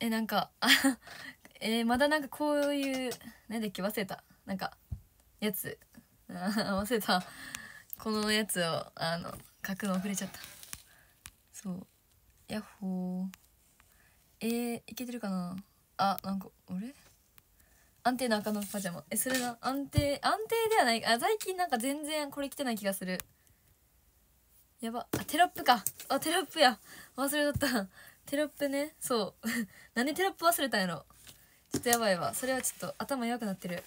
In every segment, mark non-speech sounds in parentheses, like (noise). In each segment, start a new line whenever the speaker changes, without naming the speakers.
えなんかあ (laughs) えー、まだなんかこういう何だっけ忘れたなんかやつ (laughs) 忘れたこのやつをあの書くの遅れちゃったそうヤッホーえー、いけてるかなあなんか俺安定の赤のパジャマえそれが安定安定ではないあ最近なんか全然これ着てない気がするやばあテロップかあテロップや忘れとったテロップねそうなんでテロップ忘れたんやろちょっとやばいわそれはちょっと頭弱くなってる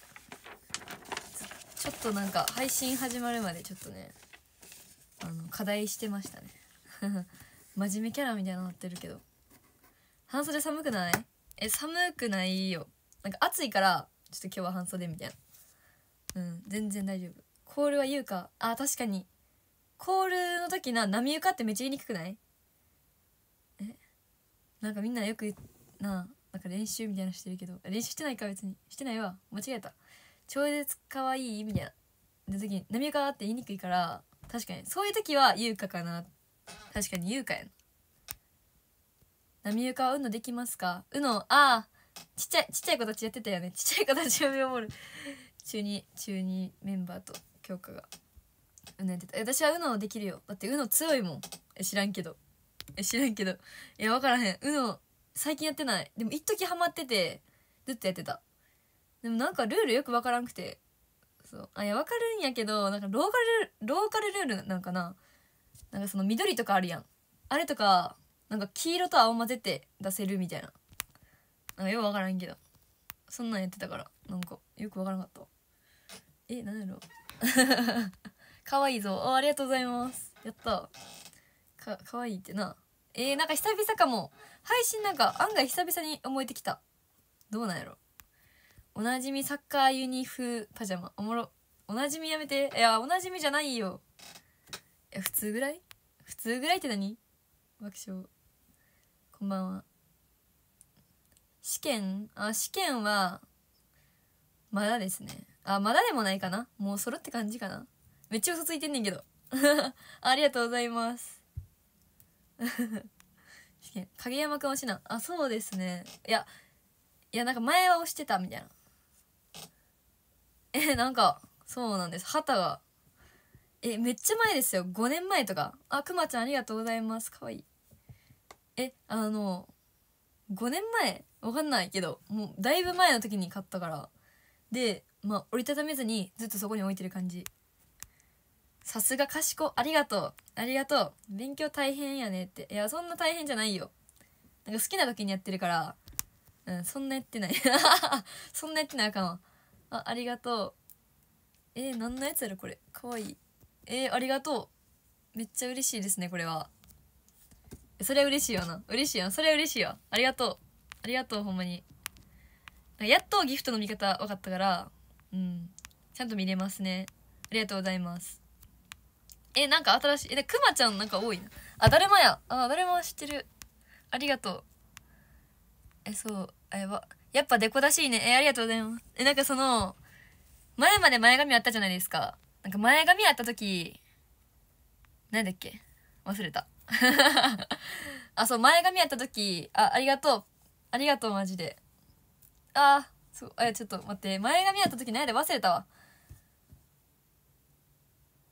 ちょっとなんか配信始まるまでちょっとねあの課題してましたね (laughs) 真面目キャラみたいになってるけど半袖寒くないえ寒くないよなんか暑いからちょっと今日は半袖みたいなうん全然大丈夫コールは言うかあ確かにコールの時な波床ってめっちゃ言いにくくないなんかみんなよくななんか練習みたいなしてるけど練習してないか別にしてないわ間違えた超絶かわいいみたいなの時に「波かって言いにくいから確かにそういう時は優香かな確かに優香やな波岡はうのできますかうのああちっちゃいちっちゃい子たちやってたよねちっちゃい子たちを見守る中2中2メンバーと教科がうのやってた私はうのできるよだってうの強いもん知らんけど知らんけど。いや、わからへん。うの、最近やってない。でも、一時ハマってて、ずっとやってた。でもなんかルールよくわからんくて。そう。あ、いや、わかるんやけど、なんかローカル、ローカルルールなんかな。なんかその緑とかあるやん。あれとか、なんか黄色と青混ぜて出せるみたいな。なんかよくわからんけど。そんなんやってたから、なんかよくわからなかった。え、なんやろかわいいぞ。ありがとうございます。やった。かかわいいってなえー、なんか久々かも配信なんか案外久々に思えてきたどうなんやろおなじみサッカーユニ風パジャマおもろおなじみやめていやおなじみじゃないよいや普通ぐらい普通ぐらいって何爆笑こんばんは試験あ試験はまだですねあまだでもないかなもうそろって感じかなめっちゃ嘘ついてんねんけど (laughs) ありがとうございます (laughs) 影山くん推しなあそうですねいやいやなんか前は推してたみたいなえなんかそうなんです旗がえめっちゃ前ですよ5年前とかあくまちゃんありがとうございますかわいいえあの5年前わかんないけどもうだいぶ前の時に買ったからでまあ折りたためずにずっとそこに置いてる感じさすが賢ありがとうありがとう勉強大変やねっていやそんな大変じゃないよなんか好きな時にやってるからうんそんなやってない (laughs) そんなやってないあかんわあありがとうえー、何のやつやろこれかわいいえー、ありがとうめっちゃ嬉しいですねこれはそれは嬉しいよな嬉しいよそれは嬉しいよありがとうありがとうほんまにやっとギフトの見方分かったからうんちゃんと見れますねありがとうございますえなんか新しいえくまちゃんなんか多いなあだるまやあだるまは知ってるありがとうえそうあ、やば。やっぱデコらしいねえありがとうございますえなんかその前まで前髪あったじゃないですかなんか前髪あった時なんだっけ忘れた (laughs) あそう前髪あった時あありがとうありがとうマジであそうえちょっと待って前髪あった時何やで忘れたわ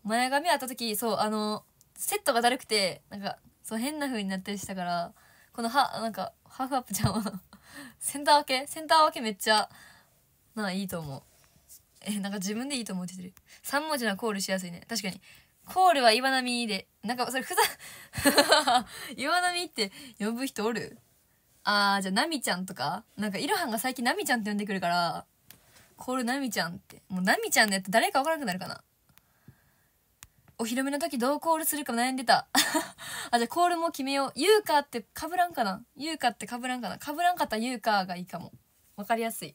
前髪あった時そうあのセットがだるくてなんかそう変な風になったりしたからこのはなんかハーフアップちゃんは (laughs) センター分けセンター分けめっちゃないいと思うえなんか自分でいいと思ってる3文字のコールしやすいね確かにコールは岩波でなんかそれふざ (laughs) 岩波って呼ぶ人おるあーじゃあナミちゃんとかなんかいろはんが最近ナミちゃんって呼んでくるからコールナミちゃんってもうナミちゃんでやって誰か分からなくなるかなお披露目の時どうコールするか悩んでた。(laughs) あ、じゃあコールも決めよう。ゆうかってかぶらんかなゆうかってかぶらんかなかぶらんかったゆうかがいいかも。わかりやすい。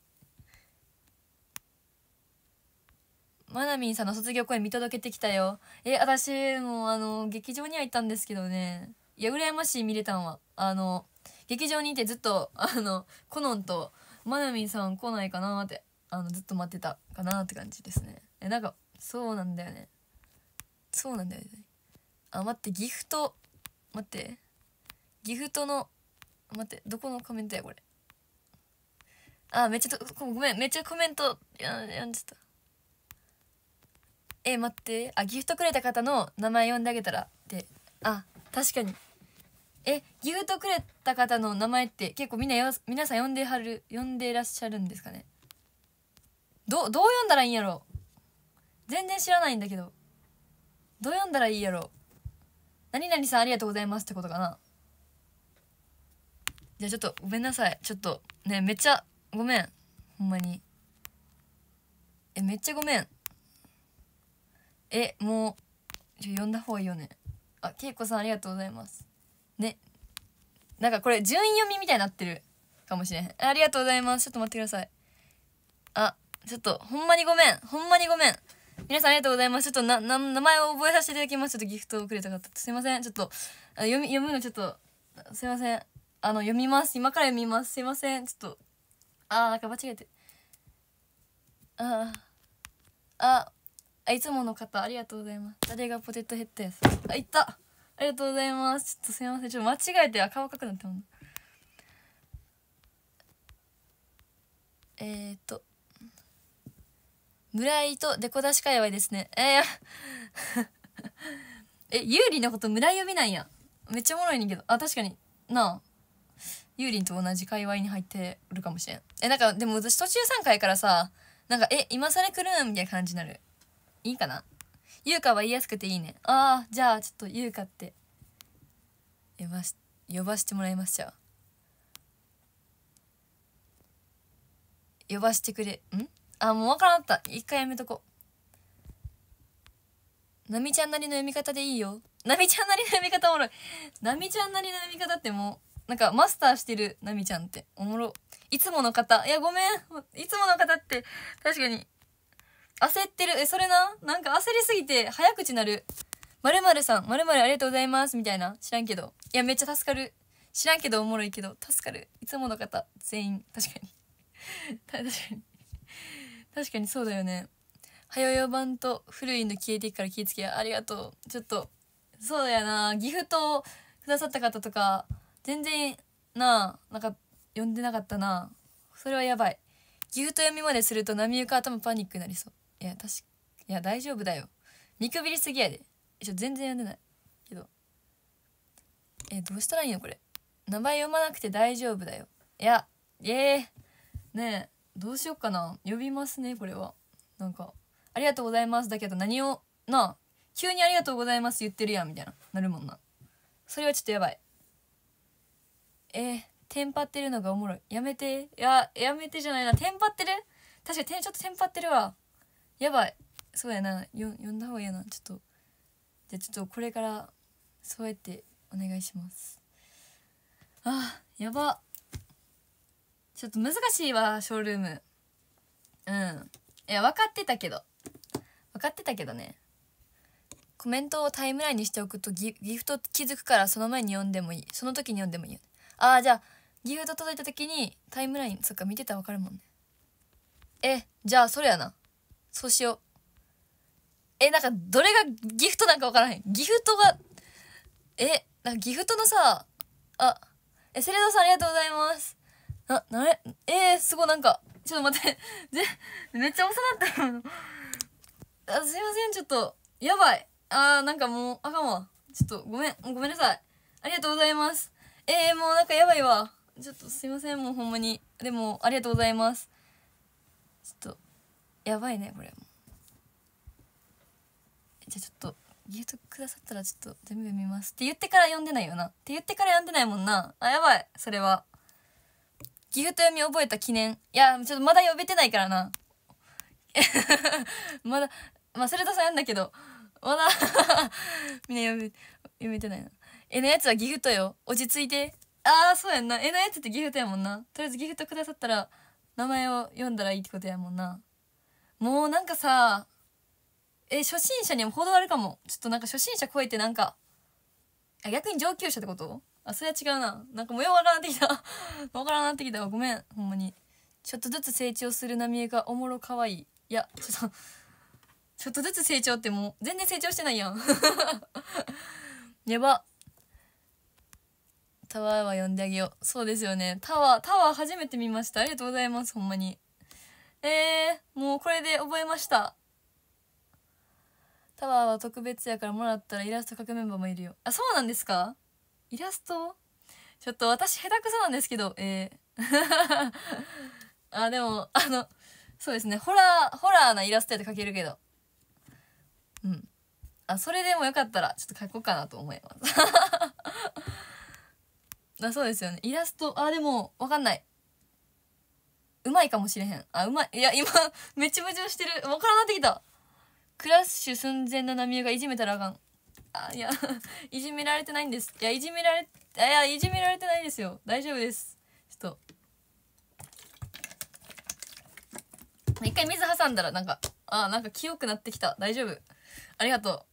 まなみんさんの卒業公演見届けてきたよ。え、私、もうあの、劇場には行ったんですけどね。いや、羨ましい、見れたんは。あの、劇場にいてずっと、あの、コノンと、まなみんさん来ないかなって、あの、ずっと待ってたかなって感じですね。え、なんか、そうなんだよね。そうなんだよねあ待ってギフト待ってギフトの待ってどこのコメントやこれあめっちゃごめんめっちゃコメントややんちゃったえ待ってあギフトくれた方の名前呼んであげたらってあ確かにえギフトくれた方の名前って結構みんなよ皆さん呼んではる呼んでいらっしゃるんですかねどどう読んだらいいんやろ全然知らないんだけどどう読んだらいいやろ何々さんありがとうございますってことかなじゃあちょっとごめんなさいちょっとねめっちゃごめんほんまにえめっちゃごめんえもうちょ呼んだ方がいいよねあけいこさんありがとうございますねなんかこれ順位読みみたいになってるかもしれへんありがとうございますちょっと待ってくださいあちょっとほんまにごめんほんまにごめん皆さんありがとうございます。ちょっとな、名前を覚えさせていただきます。ちょっとギフトをくれた方。すいません。ちょっと、あ読み、読むのちょっと、すいません。あの、読みます。今から読みます。すいません。ちょっと、あー、なんか間違えて。ああ、あ、いつもの方、ありがとうございます。誰がポテトヘッドやす。あ、いったありがとうございます。ちょっとすいません。ちょっと間違えて、顔赤くなってもん。えっ、と。村井とデコ出し界隈ですね。えー、(laughs) え、有利のこと村井呼びなんや。めっちゃおもろいねんけど。あ、確かになあ。有利と同じ界隈に入ってるかもしれん。え、なんかでも私途中3回からさ、なんか、え、今更来るんみたいな感じになる。いいかな優香は言いやすくていいね。ああ、じゃあちょっと優香って、呼ばし、呼ばしてもらいましょう。呼ばしてくれ、んあもう分からんった一回やめとこなみちゃんなりの読み方でいいよなみちゃんなりの読み方おもろいなみちゃんなりの読み方ってもうなんかマスターしてるなみちゃんっておもろいつもの方いやごめんいつもの方って確かに焦ってるえそれななんか焦りすぎて早口なるまるまるさん、〇〇ありがとうございます。みたいな。知らんけど。いや、めっちゃ助かる。知らんけどおもろいけど、助かる。いつもの方、全員。確かに。(laughs) 確かに。確かにそうだよねはよよ版と古いの消えていくから気ぃつけありがとうちょっとそうだよなギフトをくださった方とか全然なあなんか呼んでなかったなそれはやばいギフト読みまですると波か頭パニックになりそういや確かいや大丈夫だよ見くびりすぎやで全然読んでないけどえどうしたらいいのこれ名前読まなくて大丈夫だよいやええねえどうしよっかな呼びますねこれはなんか「ありがとうございます」だけど何をなあ急に「ありがとうございます」言ってるやんみたいななるもんなそれはちょっとやばいえー、テンパってるのがおもろいやめていややめてじゃないなテンパってる確かにンちょっとテンパってるわやばいそうやなよ呼んだ方がいいなちょっとじゃあちょっとこれからそうやってお願いしますあやばちょっと難しいわショールームうんいや分かってたけど分かってたけどねコメントをタイムラインにしておくとギギフト気づくからその前に読んでもいいその時に読んでもいいああじゃあギフト届いた時にタイムラインそっか見てたら分かるもんねえじゃあそれやなそうしようえなんかどれがギフトなんか分からへんギフトがえなんかギフトのさあえセレドさんありがとうございますあ、なえ、えー、すごいなんか、ちょっと待って、(laughs) ぜ、めっちゃ遅かった。あ、すいません、ちょっと、やばい。あー、なんかもう、あかんわ。ちょっと、ごめん、ごめんなさい。ありがとうございます。えー、もうなんかやばいわ。ちょっとすいません、もうほんまに。でも、ありがとうございます。ちょっと、やばいね、これ。じゃあちょっと、言うとくださったらちょっと全部見ます。って言ってから読んでないよな。って言ってから読んでないもんな。あ、やばい、それは。ギフト読み覚えた記念。いや、ちょっとまだ呼べてないからな。(laughs) まだ、まれたさんやんだけど、まだ (laughs) みんな呼べ、読めてないな。絵のやつはギフトよ。落ち着いて。ああ、そうやんな。絵のやつってギフトやもんな。とりあえずギフトくださったら、名前を読んだらいいってことやもんな。もうなんかさ、え、初心者にも程あるかも。ちょっとなんか初心者超えてなんか、あ逆に上級者ってことあそれは違うななんかも様ようわからなってきた (laughs) わからなってきたごめんほんまにちょっとずつ成長する波江がおもろかわいいいやちょっとちょっとずつ成長ってもう全然成長してないやん (laughs) やばタワーは呼んであげようそうですよねタワータワー初めて見ましたありがとうございますほんまにえー、もうこれで覚えましたタワーは特別やからもらったらイラスト描くメンバーもいるよあそうなんですかイラストちょっと私下手くそなんですけど、えー (laughs) あ、でも、あの、そうですね、ホラー、ホラーなイラストやって描けるけど。うん。あ、それでもよかったら、ちょっと描こうかなと思います (laughs) あそうですよね。イラスト、あ、でも、わかんない。うまいかもしれへん。あ、うまい。いや、今、(laughs) めちゃめちゃしてる。わからなってきた。クラッシュ寸前の波江がいじめたらあかん。あいや (laughs) いじめられてないんですいやいじめられいやいじめられてないですよ大丈夫ですちょっと一回水挟んだらなんかあなんか清くなってきた大丈夫ありがとう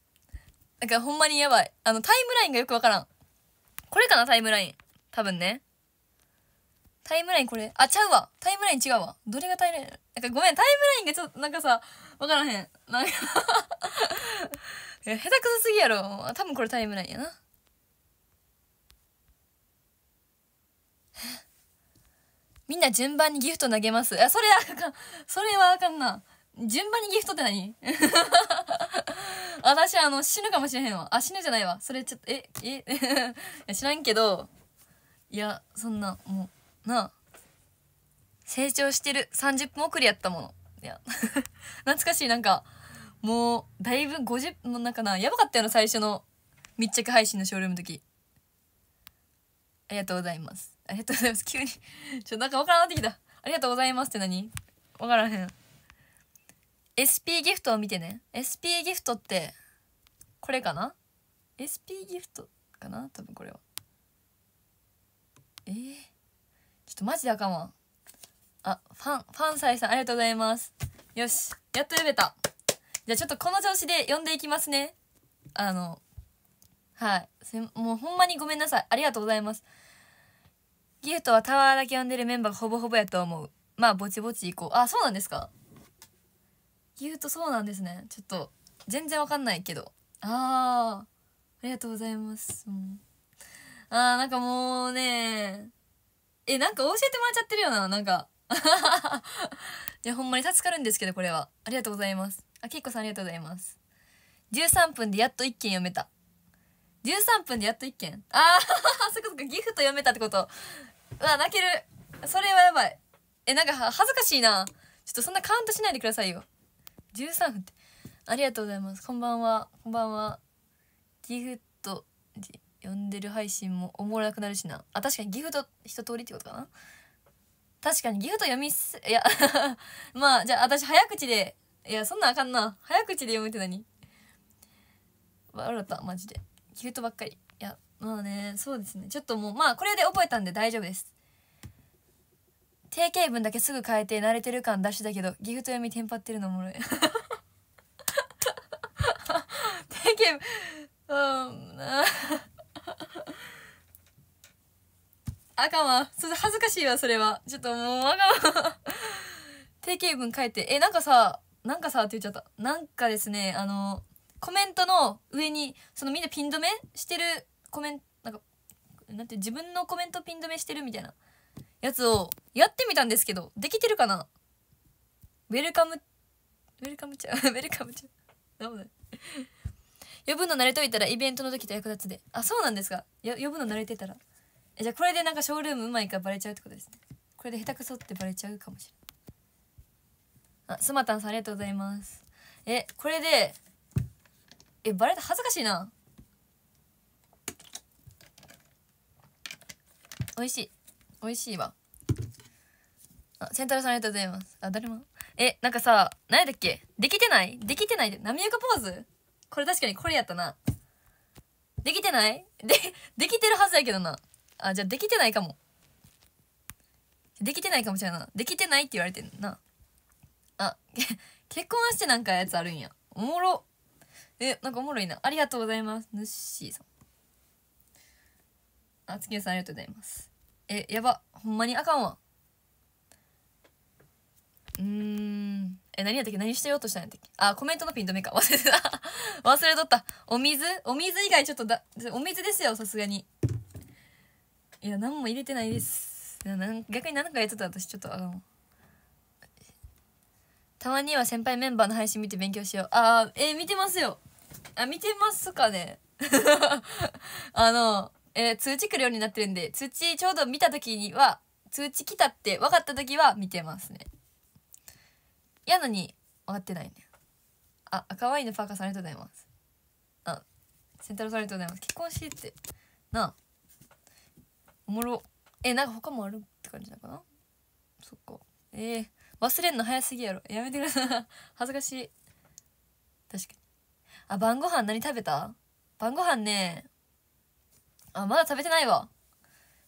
なんかほんまにやばいあのタイムラインがよくわからんこれかなタイムライン多分ねタイムラインこれあちゃうわタイムライン違うわどれがタイムラインなんかごめんタイムラインがちょっとなんかさわからへんなんか (laughs) 下手くそすぎやろ多分これタイムラインやな (laughs) みんな順番にギフト投げますあそれあかんそれはあかんな順番にギフトって何 (laughs) 私あの死ぬかもしれへんわあ死ぬじゃないわそれちょっとええ (laughs) 知らんけどいやそんなもうなあ成長してる30分遅れやったものいや懐かしいなんかもうだいぶ50もうなんかなやばかったよな最初の密着配信のショールームの時ありがとうございますありがとうございます (laughs) 急にちょなんかわからなってきたありがとうございますって何わからへん SP ギフトを見てね SP ギフトってこれかな SP ギフトかな多分これはえー、ちょっとマジであかんわあファンファンサイさんありがとうございますよしやっと呼べたじゃあちょっとこの調子で呼んでいきますね。あの、はい。もうほんまにごめんなさい。ありがとうございます。ギフトはタワーだけ呼んでるメンバーがほぼほぼやと思う。まあ、ぼちぼち行こう。あ、そうなんですかギフトそうなんですね。ちょっと、全然わかんないけど。ああ、ありがとうございます。うん、ああ、なんかもうねえ、なんか教えてもらっちゃってるよな、なんか。(laughs) いや、ほんまに助かるんですけど、これは。ありがとうございます。あきいこさんありがとうございます13分でやっと1件読めた13分でやっと1件ああ (laughs) そっかそっかギフト読めたってことうわ泣けるそれはやばいえなんか恥ずかしいなちょっとそんなカウントしないでくださいよ13分ってありがとうございますこんばんはこんばんはギフト読んでる配信もおもろなくなるしなあ確かにギフト一通りってことかな確かにギフト読みすいや (laughs) まあじゃあ私早口でいやそんなんあかんな早口で読むって何笑ったマジでキュートばっかりいやまあねそうですねちょっともうまあこれで覚えたんで大丈夫です定型文だけすぐ変えて慣れてる感出してたけどギフト読みテンパってるのもろい (laughs) 定型文うんああかんわそれ恥ずかしいわそれはちょっともうあかんわ定型文変えてえなんかさなんかさ、って言っちゃった。なんかですね、あの、コメントの上に、そのみんなピン止めしてるコメント、なんか、なんて自分のコメントピン止めしてるみたいなやつをやってみたんですけど、できてるかなウェルカム、ウェルカムちゃう、ウェルカムちゃう。なんも呼ぶの慣れといたらイベントの時と役立つで。あ、そうなんですか。よ呼ぶの慣れてたら。えじゃあこれでなんかショールームうまいかバレちゃうってことですね。これで下手くそってバレちゃうかもしれない。あスマタンさんありがとうございますえこれでえバレた恥ずかしいな美味しい美味しいわあセンタルさんありがとうございますあ誰もえなんかさ何だっけできてないできてないって波岡ポーズこれ確かにこれやったなできてないでできてるはずやけどなあじゃあできてないかもできてないかもしれないなできてないって言われてんな (laughs) 結婚してなんかやつあるんやおもろえなんかおもろいなありがとうございますぬっしーさんあつきさんありがとうございますえやばほんまにあかんわうんえ何やったっけ何してようとしたんやったっけあコメントのピン止めか忘れてた (laughs) 忘れとったお水お水以外ちょっとだお水ですよさすがにいや何も入れてないです逆に何かやってた私ちょっとあかんわたまには先輩メンバーの配信見て勉強しよう。あー、えー、見てますよ。あ、見てますかね (laughs) あの、えー、通知来るようになってるんで、通知ちょうど見た時には、通知来たって分かった時は見てますね。嫌のに、分かってないね。あ、可愛いのパーカーさんありがとうございます。あ、センタルさんありがとうございます。結婚してって。なあ。おもろ。え、なんか他もあるって感じのかなそっか。ええー忘れんの早すぎやろやめてください (laughs) 恥ずかしい確かにあ晩ご飯何食べた晩ご飯ねあまだ食べてないわ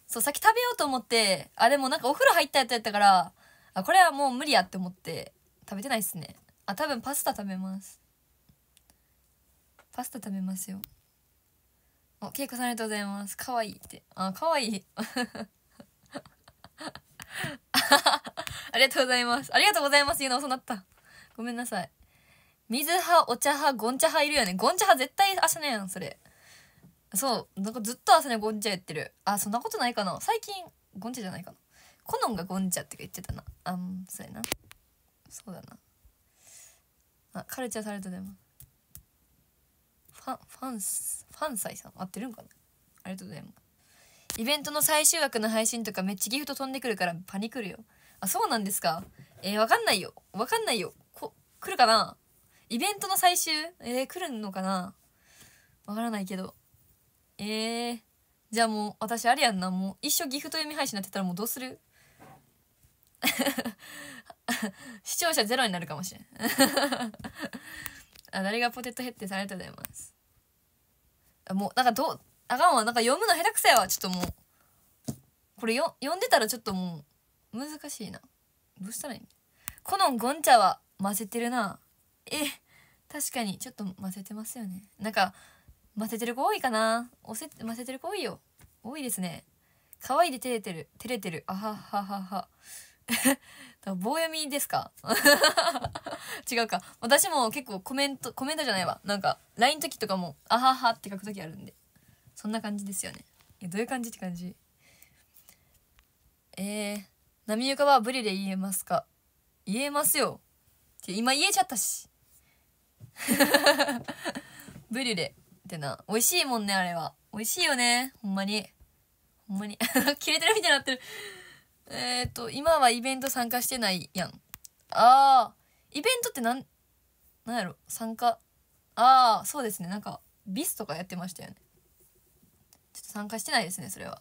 そう先食べようと思ってあでもなんかお風呂入ったやつやったからあこれはもう無理やって思って食べてないっすねあ多分パスタ食べますパスタ食べますよおけいこさんありがとうございますかわいいってあかわいい (laughs) (laughs) ありがとうございます。ありがとうございます。言うの遅なった。ごめんなさい。水派、お茶派、ゴン茶派いるよね。ゴン茶派絶対足ねやん、それ。そう。なんかずっと朝ね、ゴン茶やってる。あ、そんなことないかな。最近、ゴン茶じゃないかな。コノンがゴン茶って言ってたな。あん、そうやな。そうだな。あ、カルチャーされたでも。ファン、ファンス、ファンサイさん合ってるんかなありがとうございます。イベントの最終枠の配信とかめっちゃギフト飛んでくるからパニクるよ。あ、そうなんですかえー、わかんないよ。わかんないよ。こ、来るかなイベントの最終えー、来るのかなわからないけど。えー、じゃあもう私あれやんな。もう一生ギフト読み配信になってたらもうどうする (laughs) 視聴者ゼロになるかもしれん (laughs) あ誰がポテトヘッドさんありがとうございますもうなんかどあかんわなんか読むの下手くそやわちょっともうこれよ読んでたらちょっともう難しいなどうしたらいいコノンゴンチャは混ぜてるなえ確かにちょっと混ぜてますよねなんか混ぜてる子多いかなおせ混ぜてる子多いよ多いですね可愛いで照れてる照れてるあはははは (laughs) 棒読みですか (laughs) 違うか私も結構コメントコメントじゃないわなんか LINE の時とかも「あはは」って書く時あるんでそんな感じですよねいやどういう感じって感じえー、波床はブリで言えますか言えますよ今言えちゃったし (laughs) ブリュレってな美味しいもんねあれは美味しいよねほんまにほんまに (laughs) 切れてるみたいになってるえっ、ー、と今はイベント参加してないやんあーイベントってなんなんやろ参加ああそうですねなんかビスとかやってましたよね参加してないですねそれは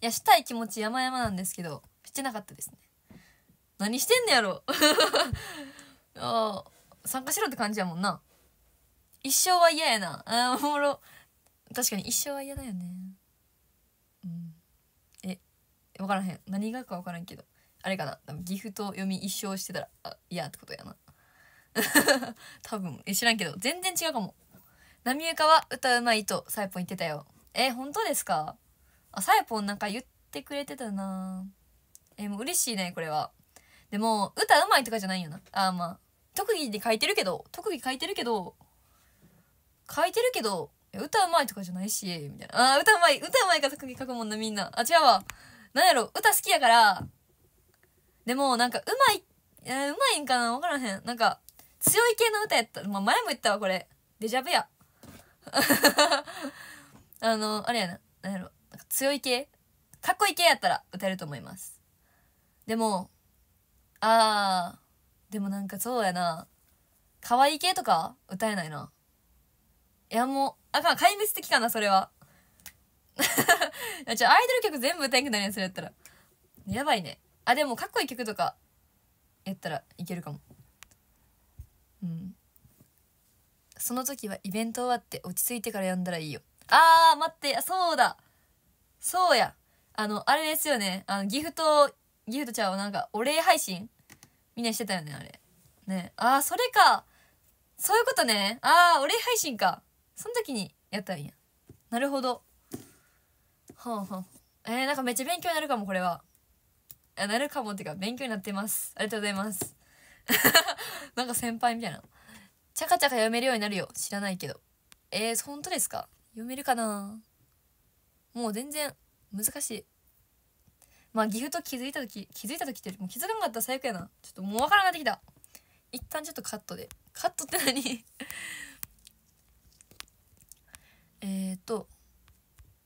いやしたい気持ち山々なんですけどしてなかったですね何してんのやろ (laughs) あ参加しろって感じやもんな一生は嫌やなあおもろ確かに一生は嫌だよねうんえ分からへん何がか分からんけどあれかなギフト読み一生してたら嫌ってことやな (laughs) 多分え知らんけど全然違うかも浪岡は歌うまいとサイポン言ってたよえ本当ですかあさやぽんなんか言ってくれてたなえもう嬉しいねこれはでも歌うまいとかじゃないよなあまあ特技で書いてるけど特技書いてるけど書いてるけど歌うまいとかじゃないしみたいなあ歌うまい歌うまいか特技書くもんなみんなあ違うわなんやろ歌好きやからでもなんかうまい、えうまいんかな分からへんなんか強い系の歌やった、まあ、前も言ったわこれデジャブやあの、あれやな、なんやろ、なんか強い系かっこいい系やったら歌えると思います。でも、あー、でもなんかそうやな、可愛い系とか歌えないな。いやもう、あかん、壊滅的かな、それは。ち (laughs) ょ、アイドル曲全部歌えんくなるやん、それやったら。やばいね。あ、でもかっこいい曲とか、やったらいけるかも。うん。その時はイベント終わって落ち着いてからやんだらいいよ。あー、待って、そうだ。そうや。あの、あれですよね。あの、ギフト、ギフトちゃんはなんか、お礼配信みんなしてたよね、あれ。ね。あー、それか。そういうことね。あー、お礼配信か。その時にやったんや。なるほど。はあはあ。えー、なんかめっちゃ勉強になるかも、これは。あなるかもってか、勉強になってます。ありがとうございます。(laughs) なんか先輩みたいな。ちゃかちゃか読めるようになるよ。知らないけど。えー、本当ですか読めるかなもう全然難しいまあ岐阜と気づいた時気づいた時ってもう気づかなかったら最悪やなちょっともう分からななってきた一旦ちょっとカットでカットって何 (laughs) えっと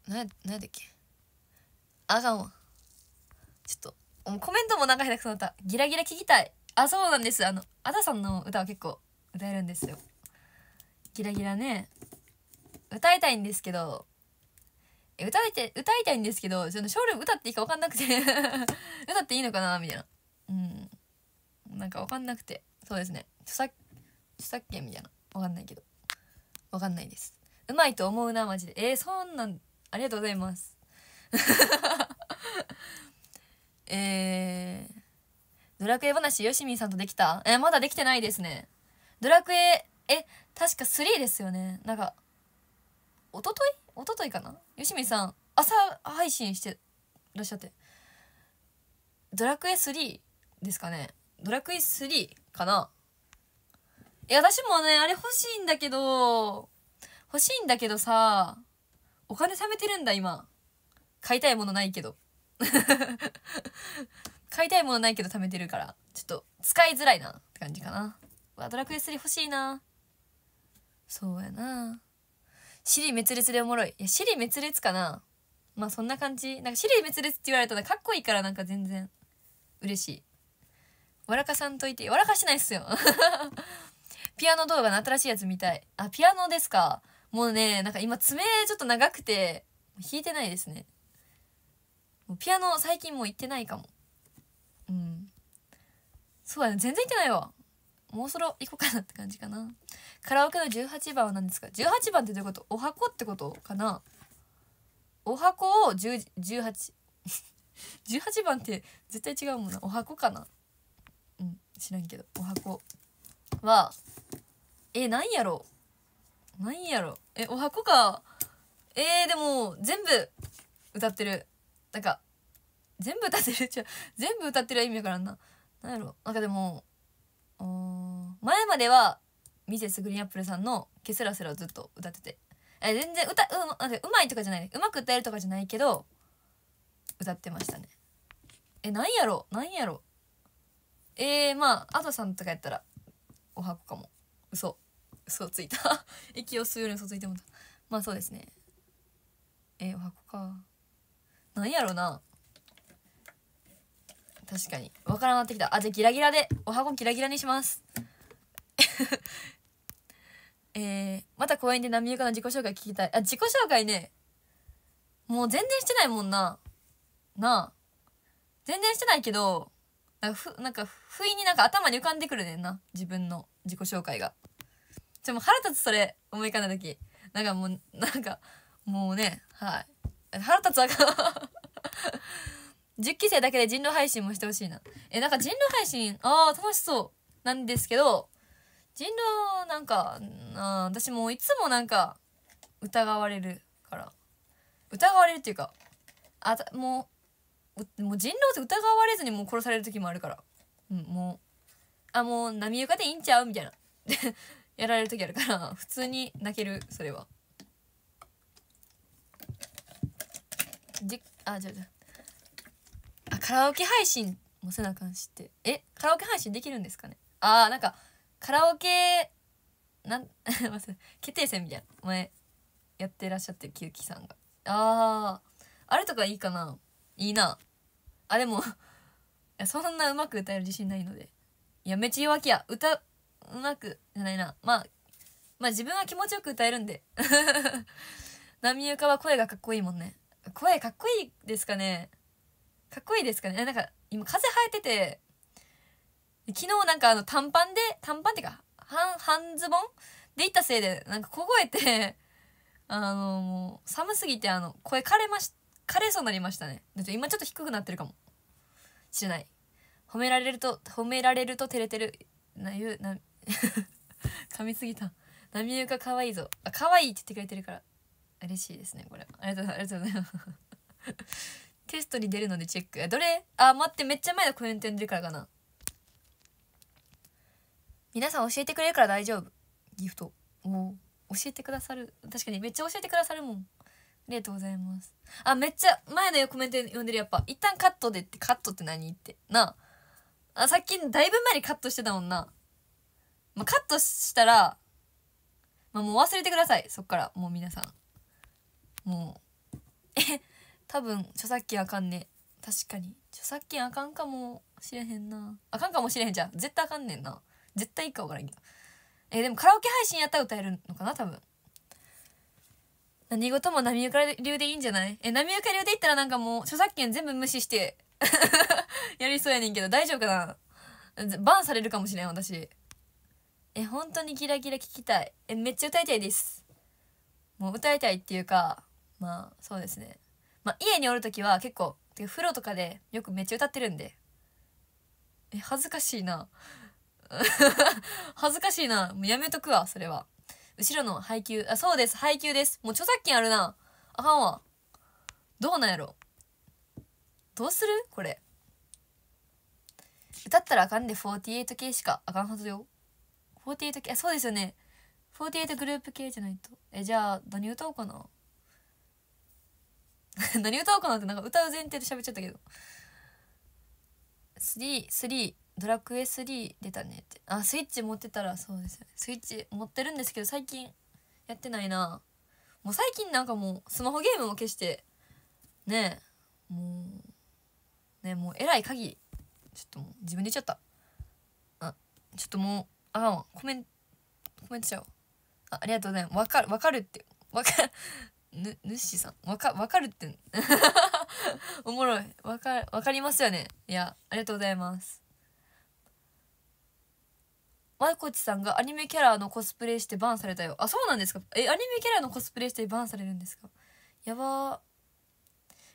な何だっけあかんわちょっとコメントもなんか下手くそだったギラギラ聞きたいあそうなんですあのあださんの歌は結構歌えるんですよギラギラね歌いたいんですけど歌いて歌いたいんですけどそのショールーム歌っていいか分かんなくて (laughs) 歌っていいのかなみたいなうんなんか分かんなくてそうですね著作著作権みたいな分かんないけど分かんないですうまいと思うなマジでえー、そんなんありがとうございます (laughs) えー、ドラクエ話よしみんさんとできたえー、まだできてないですねドラクエえ確か3ですよねなんかおとといおとといかな吉見さん朝配信してらっしゃってドラクエ3ですかねドラクエ3かないや私もねあれ欲しいんだけど欲しいんだけどさお金貯めてるんだ今買いたいものないけど (laughs) 買いたいものないけど貯めてるからちょっと使いづらいなって感じかなわドラクエ3欲しいなそうやな尻滅裂でおもろい。いや、尻滅裂かなまあそんな感じ。なんか尻滅裂って言われたらかっこいいからなんか全然嬉しい。笑かさんといて、わらかしないっすよ。(laughs) ピアノ動画の新しいやつ見たい。あ、ピアノですか。もうね、なんか今爪ちょっと長くて、弾いてないですね。もうピアノ最近もう行ってないかも。うん。そうだね、全然行ってないわ。もうそろ行こうかなって感じかな。カラオケの18番は何ですか18番ってどういうことお箱ってことかなお箱を1818 (laughs) 番って絶対違うもんなお箱かなうん知らんけどお箱はえ何やろ何やろえお箱かえー、でも全部歌ってるなんか全部歌ってるじゃ全部歌ってる意味やからんな何やろなんかでも前まではミセスグリーンアップルさんの「ケスラすラ」をずっと歌っててえ全然歌ううまいとかじゃない、うまく歌えるとかじゃないけど歌ってましたねえなんやろなんやろえー、まあ Ado さんとかやったらおはこかも嘘嘘ついた (laughs) 息を吸うように嘘ついてもたまあそうですねえー、おはこかなんやろな確かにわからなってきたあじゃあギラギラでおはこギラギラにします (laughs) えー、また公園で波岡の自己紹介聞きたい。あ、自己紹介ね。もう全然してないもんな。なあ。全然してないけど、なんかふ、なんか、不意になんか頭に浮かんでくるねんな。自分の自己紹介が。ちょ、もう腹立つそれ、思い浮かんだ時。なんかもう、なんか、もうね、はい。腹立つわかん。10 (laughs) 期生だけで人狼配信もしてほしいな。え、なんか人狼配信、ああ、楽しそう。なんですけど、人狼なんかあ私もいつもなんか疑われるから疑われるっていうかあもうもう人狼って疑われずにもう殺される時もあるから、うん、もうあもう波床でいいんちゃうみたいな (laughs) やられる時あるから普通に泣けるそれはじあじゃあカラオケ配信もせなあかんしってえカラオケ配信できるんですかねあーなんかカラオケなん (laughs) 決定戦みたいな前やってらっしゃってるキウキさんがあーあれとかいいかないいなあでも (laughs) そんなうまく歌える自信ないのでいやめっちゃ弱気や歌うまくじゃないなまあまあ自分は気持ちよく歌えるんで (laughs) 波ゆかは声がかっこいいもんね声かっこいいですかねかっこいいですかねなんか今風生えてて昨日なんかあの短パンで、短パンっていうか、半、半ズボンで行ったせいで、なんか凍えて (laughs) あの、もう、寒すぎてあの、声枯れまし、枯れそうになりましたね。今ちょっと低くなってるかも。しれない。褒められると、褒められると照れてる。な、言う、な、(laughs) 噛みすぎた。波ゆか可愛いぞ。あ、可愛いって言ってくれてるから。嬉しいですね、これ。ありがとう、ありがとうございます。(laughs) テストに出るのでチェック。どれあ、待って、めっちゃ前のコメント読んでるからかな。皆さん教えてくれるから大丈夫ギフトお教えてくださる確かにめっちゃ教えてくださるもんありがとうございますあめっちゃ前のコメント読んでるやっぱ一旦カットでってカットって何ってなあさっきだいぶ前にカットしてたもんな、まあ、カットしたら、まあ、もう忘れてくださいそっからもう皆さんもうえ多分著作権あかんね確かに著作権あかんかもしれへんなあかんかもしれへんじゃん絶対あかんねんな絶対いいか分からんけどえー、でもカラオケ配信やったら歌えるのかな多分何事も波岡か流でいいんじゃないえ波岡か流で言ったらなんかもう著作権全部無視して (laughs) やりそうやねんけど大丈夫かなバンされるかもしれん私え本当にキラキラ聴きたいえめっちゃ歌いたいですもう歌いたいっていうかまあそうですねまあ家におる時は結構風呂とかでよくめっちゃ歌ってるんでえ恥ずかしいな (laughs) 恥ずかしいな。もうやめとくわ、それは。後ろの配給。あ、そうです、配給です。もう著作権あるな。あかんわ。どうなんやろ。どうするこれ。歌ったらあかんで48系しかあかんはずよ。48系、あ、そうですよね。48グループ系じゃないと。え、じゃあ、何歌おうかな。(laughs) 何歌おうかなってなんか歌う前提で喋っちゃったけど。3、3、ドラクエ3出たねってあスイッチ持ってたらそうですよスイッチ持ってるんですけど最近やってないなもう最近なんかもうスマホゲームも消してねえもうねもうえらい鍵ちょっともう自分で言っちゃったあちょっともうあかんわコメントコメントしちゃおうあありがとうございますわかるわかるってわかるぬ主さんわかわかるって (laughs) おもろいわかわかりますよねいやありがとうございます舞っちさんがアニメキャラのコスプレしてバンされたよあそうなんですかえアニメキャラのコスプレしてバンされるんですかやば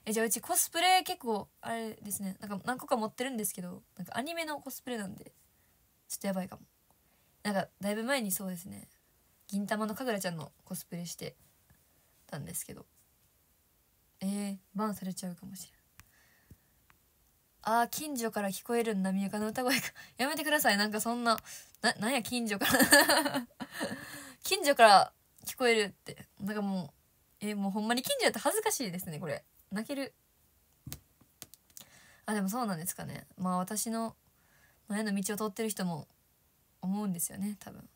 えじゃあうちコスプレ結構あれですねなんか何個か持ってるんですけどなんかアニメのコスプレなんでちょっとやばいかもなんかだいぶ前にそうですね銀玉のかぐらちゃんのコスプレしてたんですけどえー、バンされちゃうかもしれないああ近所から聞こえるんだみゆかの歌声か (laughs) やめてくださいなんかそんなななんや近所から (laughs) 近所から聞こえるってなんかもうえー、もうほんまに近所やって恥ずかしいですねこれ泣けるあでもそうなんですかねまあ私の前の道を通ってる人も思うんですよね多分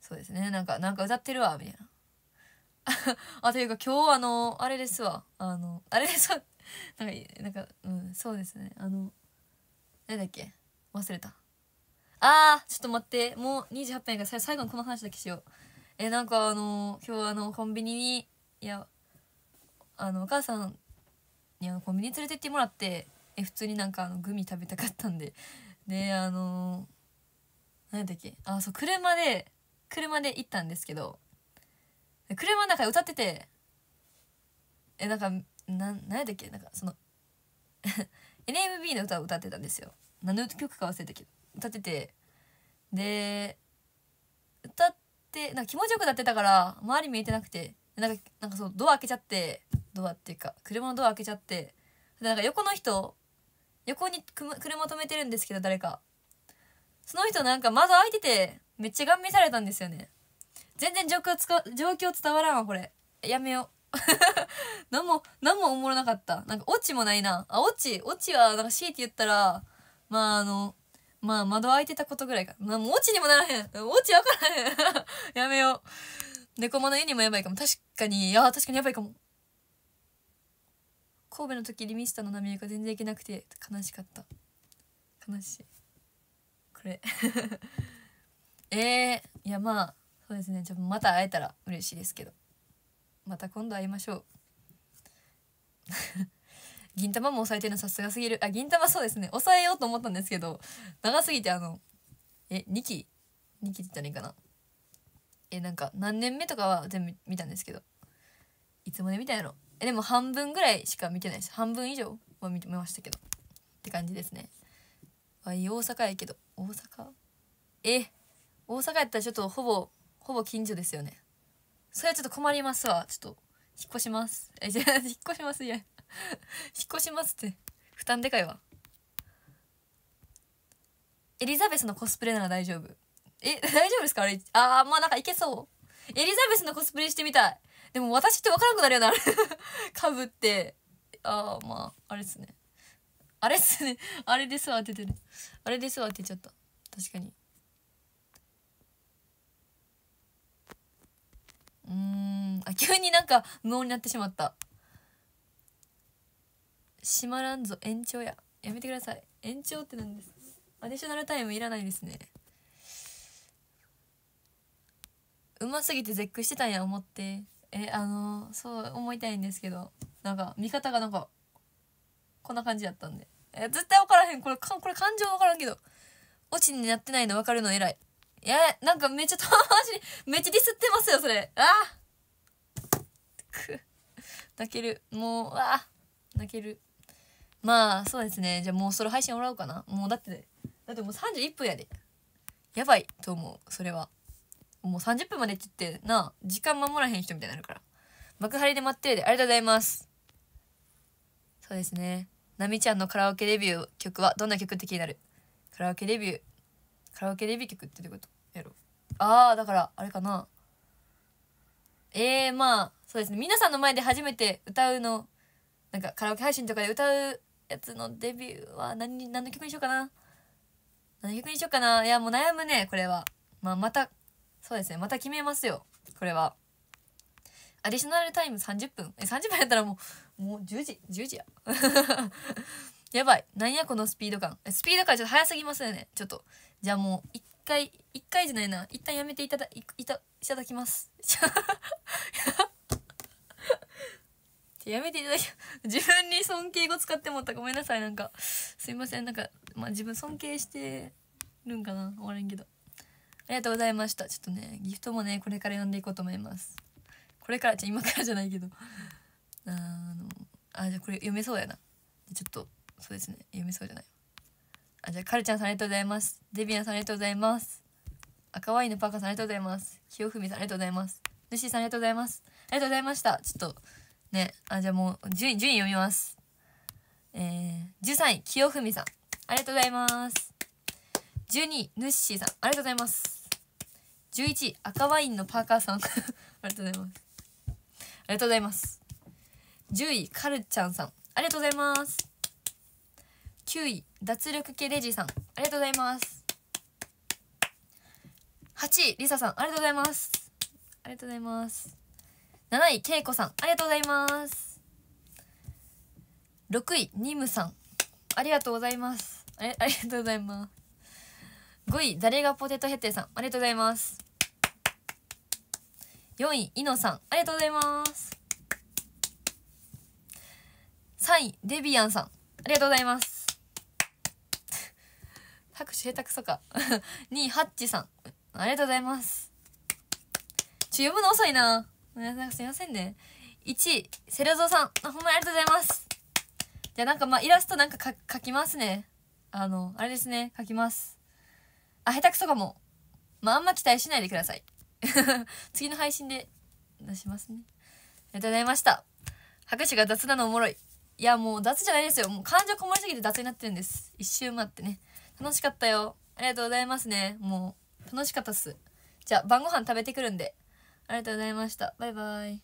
そうですねなんかなんか歌ってるわみたいな (laughs) あというか今日あのあれですわあのあれですわなんかなんかうんそうですねあの何だっけ忘れたあーちょっと待ってもう28分やから最後のこの話だけしようえなんかあのー、今日あのコンビニにいやあのお母さんにあのコンビニ連れてってもらってえ普通になんかあのグミ食べたかったんでであのー、何だっけあそう車で車で行ったんですけど車の中で歌っててえなんかな何やっけなんかその NMB (laughs) の歌を歌ってたんですよ何の曲か忘れたけど歌っててで歌ってなんか気持ちよく歌ってたから周り見えてなくてなんかなんかそうドア開けちゃってドアっていうか車のドア開けちゃってなんか横の人横に車止めてるんですけど誰かその人なんか窓開いててめっちゃ顔見されたんですよね全然状況つか状況伝わらんわこれやめよう (laughs) 何も、何もおもろなかった。なんか、オチもないな。あ、オチ、オチは、なんか、強いて言ったら、まあ、あの、まあ、窓開いてたことぐらいか。なもうオチにもならへん。オチわからへん。(laughs) やめよう。猫間の家にもやばいかも。確かに、いや、確かにやばいかも。神戸の時リミスタの波が全然行けなくて悲しかった悲しいこれ (laughs) えー、いやまあそうですねちょっとまた会えたら嬉しいですけどまた今度会いましょう (laughs) 銀玉も抑えてるのさすがすぎるあ銀玉そうですね抑えようと思ったんですけど長すぎてあのえ2期2期って言ったらいいかなえなんか何年目とかは全部見たんですけどいつまで見たんやろえでも半分ぐらいしか見てないし半分以上は見てましたけどって感じですねわい大阪やけど大阪え大阪やったらちょっとほぼほぼ近所ですよねそれはちょっと困りますわちょっと引っ越しますえじゃあ (laughs) 引っ越しますいや (laughs) 引っ越しますって負担でかいわエリザベスのコスプレなら大丈夫え (laughs) 大丈夫ですかあれあーまあなんかいけそうエリザベスのコスプレしてみたいでも私って分からなくなるよなかぶってああまああれっすねあれっすねあれですわ当ててるあれですわ当てちゃった確かにうんあ急になんか無音になってしまった閉まらんぞ延長ややめてください延長って何ですアディショナルタイムいらないですねうますぎて絶句してたんや思ってえあのー、そう思いたいんですけどなんか見方がなんかこんな感じだったんでえ絶対分からへんこれかこれ感情分からんけど落ちになってないの分かるの偉いいや、なんかめっちゃ遠回しに、めっちゃディスってますよ、それ。あ泣ける。もう、あ泣ける。まあ、そうですね。じゃあもうそれ配信もらおうかな。もうだって、だってもう31分やで。やばいと思う、それは。もう30分までって言って、なあ、時間守らへん人みたいになるから。幕張で待ってるで、ありがとうございます。そうですね。なみちゃんのカラオケデビュー曲はどんな曲って気になるカラオケデビュー。カラオケデビュー曲ってどういうことやろああだからあれかなええー、まあそうですね皆さんの前で初めて歌うのなんかカラオケ配信とかで歌うやつのデビューは何何の曲にしようかな何の曲にしようかないやもう悩むねこれは、まあ、またそうですねまた決めますよこれはアディショナルタイム30分え30分やったらもうもう10時10時や (laughs) やばいなんやこのスピード感スピード感ちょっと速すぎますよねちょっとじゃあもう一回一回じゃないな一旦やめていただいいたいただきますやめていただき自分に尊敬語使ってもったごめんなさいなんかすいませんなんかまあ自分尊敬してるんかな終われんけどありがとうございましたちょっとねギフトもねこれから読んでいこうと思いますこれからじゃ今からじゃないけどあのあじゃあこれ読めそうやなちょっとそうですね読めそうじゃないあじゃカルちゃんさんありがとうございますデビアンさんありがとうございます赤ワインのパーカーさんありがとうございます清文さんありがとうございますルしーさんありがとうございますありがとうございましたちょっとねあじゃあもう順位順位読みますえー、13位清文さんありがとうございます12位ぬッーさんありがとうございます11位赤ワインのパーカーさん (laughs) ありがとうございますありがとうございます10位カルちゃんさんありがとうございます9位脱力系レジさんありがとうございます8位りささんありがとうございますありがとうございます7位けいこさんありがとうございます6位ニムさんありがとうございますありありがとうございます5位誰がポテトヘッテさんありがとうございます4位イノさんありがとうございます3位デビアンさんありがとうございます拍手下手くそか。2 (laughs) 位、ハッチさん。ありがとうございます。ちょ、読むの遅いな。なさい、すいませんね。1位、セルゾーさん。あ、ほんまにありがとうございます。じゃあなんかまあ、イラストなんかか描きますね。あの、あれですね。書きます。あ、下手くそかも。まあ、あんま期待しないでください。(laughs) 次の配信で出しますね。ありがとうございました。拍手が雑なのおもろい。いや、もう雑じゃないですよ。もう感情こもりすぎて雑になってるんです。一周回ってね。楽しかったよ。ありがとうございますね。もう、楽しかったっす。じゃあ、晩ご飯食べてくるんで。ありがとうございました。バイバイ。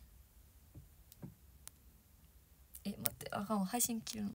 え、待って、あかん配信切るの。